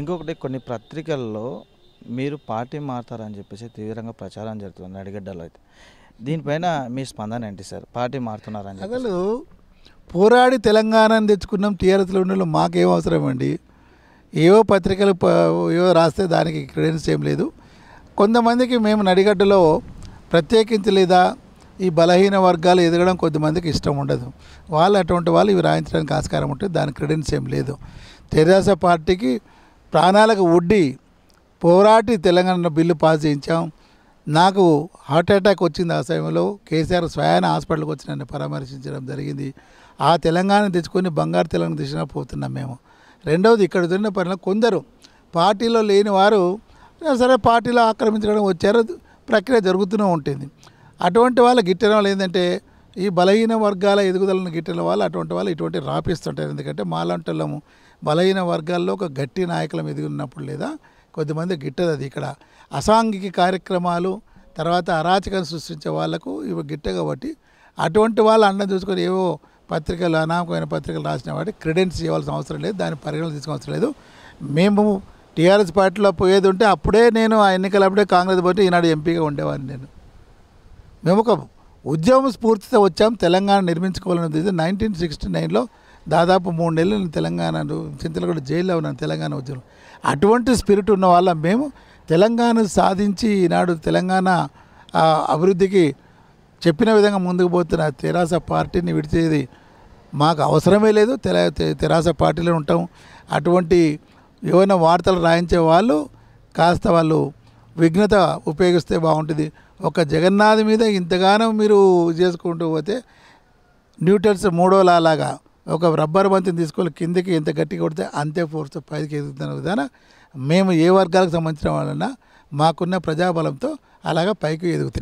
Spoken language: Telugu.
ఇంకొకటి కొన్ని పత్రికల్లో మీరు పార్టీ మారుతారని చెప్పేసి తీవ్రంగా ప్రచారం జరుగుతుంది నడిగడ్డలో అయితే దీనిపైన మీ స్పందన ఏంటి సార్ పార్టీ మారుతున్నారని అసలు పోరాడి తెలంగాణని తెచ్చుకున్నాం టీఆర్ఎస్లో ఉండడం మాకేం అవసరం అండి ఏవో పత్రికలు ఏవో రాస్తే దానికి క్రెడెన్స్ ఏం లేదు కొంతమందికి మేము నడిగడ్డలో ప్రత్యేకించి లేదా ఈ బలహీన వర్గాలు ఎదగడం కొద్దిమందికి ఇష్టం ఉండదు వాళ్ళు అటువంటి వాళ్ళు ఇవి రాయించడానికి ఆస్కారం ఉంటుంది దానికి క్రెడెన్స్ ఏం లేదు తెరాస పార్టీకి ప్రాణాలకు ఒడ్డి పోరాటి తెలంగాణ బిల్లు పాస్ చేయించాం నాకు హార్ట్ అటాక్ వచ్చింది ఆ సమయంలో కేసీఆర్ స్వయాన హాస్పిటల్కి వచ్చి నన్ను పరామర్శించడం జరిగింది ఆ తెలంగాణ తెచ్చుకొని బంగారు తెలంగాణ తెచ్చినా పోతున్నాం మేము రెండవది ఇక్కడ దొరికిన పరిణామం కొందరు పార్టీలో లేని వారు సరే పార్టీలో ఆక్రమించడం వచ్చారు ప్రక్రియ జరుగుతూనే ఉంటుంది అటువంటి వాళ్ళ గిట్టడం వాళ్ళు ఏంటంటే ఈ బలహీన వర్గాల ఎదుగుదలను గిట్టిన వాళ్ళు అటువంటి వాళ్ళు ఇటువంటి రాపిస్తుంటారు ఎందుకంటే మాలంటలము బలహీన వర్గాల్లో ఒక గట్టి నాయకులం ఎదిగినప్పుడు లేదా కొద్దిమంది గిట్టదు అది ఇక్కడ అసాంఘిక కార్యక్రమాలు తర్వాత అరాచకం సృష్టించే వాళ్లకు ఇవి గిట్ట కాబట్టి అటువంటి వాళ్ళు అన్నం చూసుకొని ఏవో పత్రికలు అనామకమైన పత్రికలు రాసిన వాటి క్రెడెన్స్ ఇవ్వాల్సిన అవసరం లేదు దాని పరిగణన తీసుకోవాల్సిన లేదు మేము టీఆర్ఎస్ పార్టీలో పోయేది ఉంటే అప్పుడే నేను ఆ ఎన్నికలప్పుడే కాంగ్రెస్ పోతే ఈనాడు ఎంపీగా ఉండేవాడిని నేను మేము ఒక ఉద్యమ స్ఫూర్తితో వచ్చాం తెలంగాణ నిర్మించుకోవాలని ఉద్దేశం నైన్టీన్ సిక్స్టీ నైన్లో దాదాపు మూడు నెలలు నేను తెలంగాణ చింతలగూడ జైల్లో ఉన్నాను తెలంగాణ ఉద్యమం అటువంటి స్పిరిట్ ఉన్న వాళ్ళ మేము తెలంగాణ సాధించి ఈనాడు తెలంగాణ అభివృద్ధికి చెప్పిన విధంగా ముందుకు పోతున్న తెరాస పార్టీని విడిచేది మాకు అవసరమే లేదు తెల తెరాస పార్టీలో ఉంటాం అటువంటి ఏమైనా వార్తలు రాయించే వాళ్ళు కాస్త వాళ్ళు విఘ్నత ఉపయోగిస్తే బాగుంటుంది ఒక జగన్నాథ్ మీద ఇంతగానో మీరు చేసుకుంటూ పోతే న్యూటన్స్ మూడో లాగా ఒక రబ్బర్ బంతిని తీసుకొని కిందకి ఎంత గట్టి కొడితే అంతే ఫోర్స్ పైకి ఎదుగుతున్న విధానం మేము ఏ వర్గాలకు సంబంధించిన వాళ్ళన్నా మాకున్న ప్రజాబలంతో అలాగ పైకి ఎదుగుతున్నాయి